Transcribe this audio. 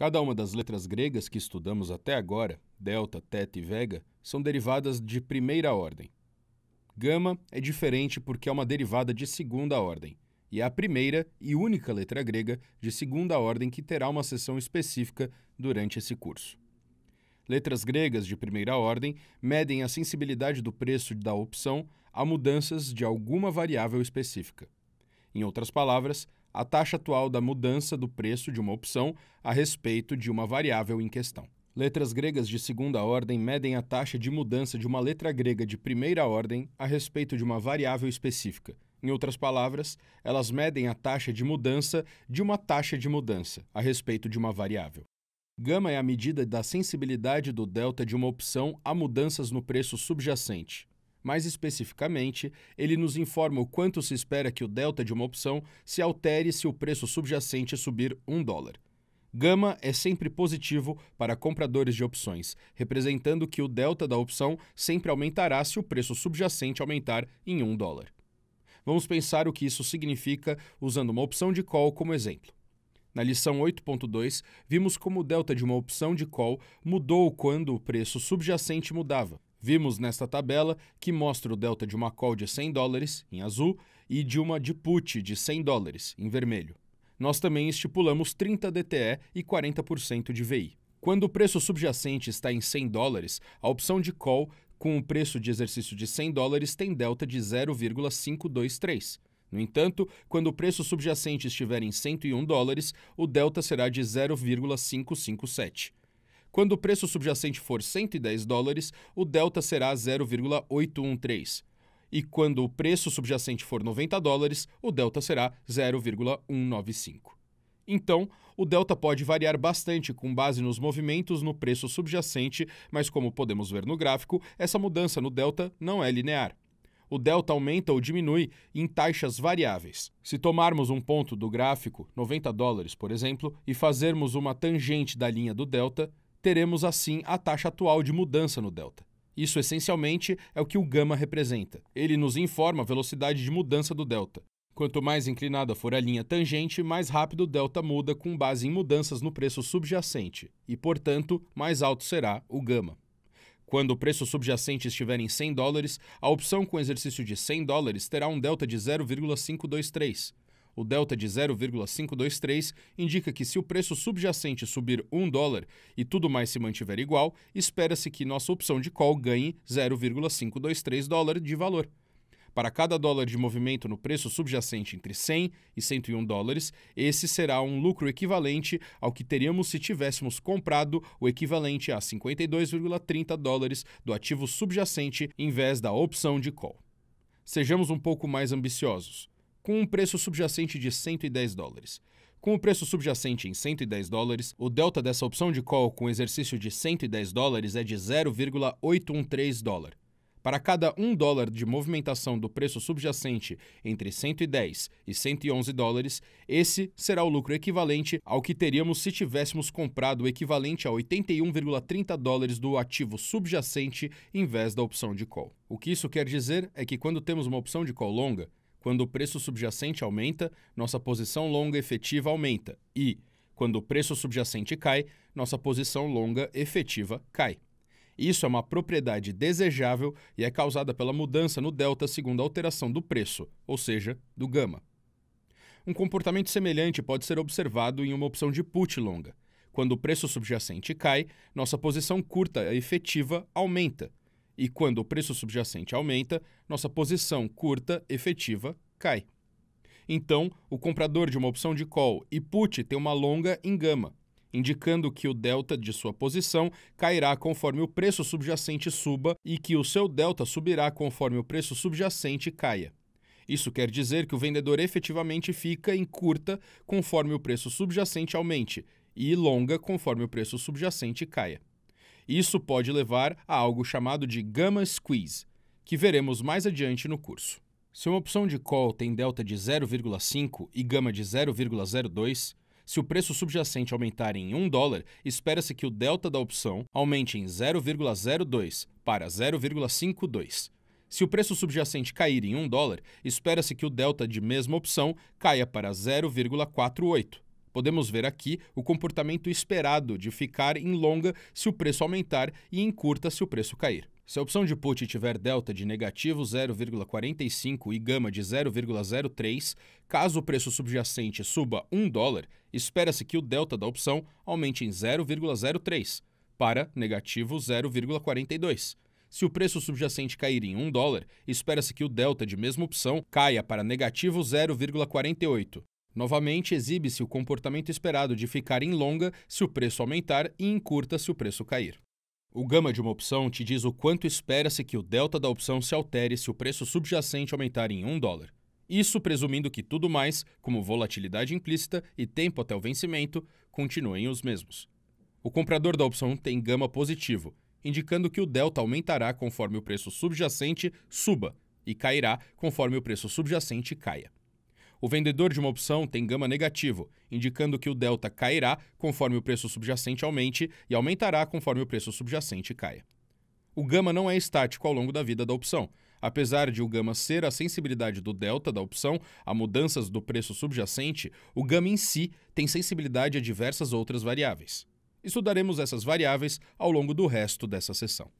Cada uma das letras gregas que estudamos até agora, delta, teta e vega, são derivadas de primeira ordem. Gama é diferente porque é uma derivada de segunda ordem, e é a primeira e única letra grega de segunda ordem que terá uma sessão específica durante esse curso. Letras gregas de primeira ordem medem a sensibilidade do preço da opção a mudanças de alguma variável específica. Em outras palavras, a taxa atual da mudança do preço de uma opção a respeito de uma variável em questão. Letras gregas de segunda ordem medem a taxa de mudança de uma letra grega de primeira ordem a respeito de uma variável específica. Em outras palavras, elas medem a taxa de mudança de uma taxa de mudança a respeito de uma variável. Gama é a medida da sensibilidade do delta de uma opção a mudanças no preço subjacente. Mais especificamente, ele nos informa o quanto se espera que o delta de uma opção se altere se o preço subjacente subir um dólar. Gama é sempre positivo para compradores de opções, representando que o delta da opção sempre aumentará se o preço subjacente aumentar em um dólar. Vamos pensar o que isso significa usando uma opção de call como exemplo. Na lição 8.2, vimos como o delta de uma opção de call mudou quando o preço subjacente mudava. Vimos nesta tabela que mostra o delta de uma call de 100 dólares, em azul, e de uma de put de 100 dólares, em vermelho. Nós também estipulamos 30 DTE e 40% de VI. Quando o preço subjacente está em 100 dólares, a opção de call com o preço de exercício de 100 dólares tem delta de 0,523. No entanto, quando o preço subjacente estiver em 101 dólares, o delta será de 0,557. Quando o preço subjacente for 110 dólares, o delta será 0,813. E quando o preço subjacente for 90 dólares, o delta será 0,195. Então, o delta pode variar bastante com base nos movimentos no preço subjacente, mas como podemos ver no gráfico, essa mudança no delta não é linear o delta aumenta ou diminui em taxas variáveis. Se tomarmos um ponto do gráfico, 90 dólares, por exemplo, e fazermos uma tangente da linha do delta, teremos assim a taxa atual de mudança no delta. Isso essencialmente é o que o gama representa. Ele nos informa a velocidade de mudança do delta. Quanto mais inclinada for a linha tangente, mais rápido o delta muda com base em mudanças no preço subjacente, e, portanto, mais alto será o gama. Quando o preço subjacente estiver em 100 dólares, a opção com exercício de 100 dólares terá um delta de 0,523, o delta de 0,523 indica que se o preço subjacente subir 1 dólar e tudo mais se mantiver igual, espera-se que nossa opção de call ganhe 0,523 dólar de valor. Para cada dólar de movimento no preço subjacente entre 100 e 101 dólares, esse será um lucro equivalente ao que teríamos se tivéssemos comprado o equivalente a 52,30 dólares do ativo subjacente em vez da opção de call. Sejamos um pouco mais ambiciosos com um preço subjacente de 110 dólares. Com o preço subjacente em 110 dólares, o delta dessa opção de call com exercício de 110 dólares é de 0,813 dólar. Para cada 1 dólar de movimentação do preço subjacente entre 110 e 111 dólares, esse será o lucro equivalente ao que teríamos se tivéssemos comprado o equivalente a 81,30 dólares do ativo subjacente em vez da opção de call. O que isso quer dizer é que quando temos uma opção de call longa, quando o preço subjacente aumenta, nossa posição longa efetiva aumenta. E, quando o preço subjacente cai, nossa posição longa efetiva cai. Isso é uma propriedade desejável e é causada pela mudança no delta segundo a alteração do preço, ou seja, do gama. Um comportamento semelhante pode ser observado em uma opção de put longa. Quando o preço subjacente cai, nossa posição curta efetiva aumenta. E quando o preço subjacente aumenta, nossa posição curta efetiva cai. Então, o comprador de uma opção de call e put tem uma longa em gama, indicando que o delta de sua posição cairá conforme o preço subjacente suba e que o seu delta subirá conforme o preço subjacente caia. Isso quer dizer que o vendedor efetivamente fica em curta conforme o preço subjacente aumente e longa conforme o preço subjacente caia. Isso pode levar a algo chamado de gamma squeeze, que veremos mais adiante no curso. Se uma opção de call tem delta de 0,5 e gama de 0,02, se o preço subjacente aumentar em 1 dólar, espera-se que o delta da opção aumente em 0,02 para 0,52. Se o preço subjacente cair em 1 dólar, espera-se que o delta de mesma opção caia para 0,48 Podemos ver aqui o comportamento esperado de ficar em longa se o preço aumentar e em curta se o preço cair. Se a opção de put tiver delta de negativo 0,45 e gama de 0,03, caso o preço subjacente suba 1 dólar, espera-se que o delta da opção aumente em 0,03 para negativo 0,42. Se o preço subjacente cair em 1 dólar, espera-se que o delta de mesma opção caia para negativo 0,48 Novamente, exibe-se o comportamento esperado de ficar em longa se o preço aumentar e em curta se o preço cair. O gama de uma opção te diz o quanto espera-se que o delta da opção se altere se o preço subjacente aumentar em 1 dólar. Isso presumindo que tudo mais, como volatilidade implícita e tempo até o vencimento, continuem os mesmos. O comprador da opção tem gama positivo, indicando que o delta aumentará conforme o preço subjacente suba e cairá conforme o preço subjacente caia. O vendedor de uma opção tem gama negativo, indicando que o delta cairá conforme o preço subjacente aumente e aumentará conforme o preço subjacente caia. O gama não é estático ao longo da vida da opção. Apesar de o gama ser a sensibilidade do delta da opção a mudanças do preço subjacente, o gama em si tem sensibilidade a diversas outras variáveis. Estudaremos essas variáveis ao longo do resto dessa sessão.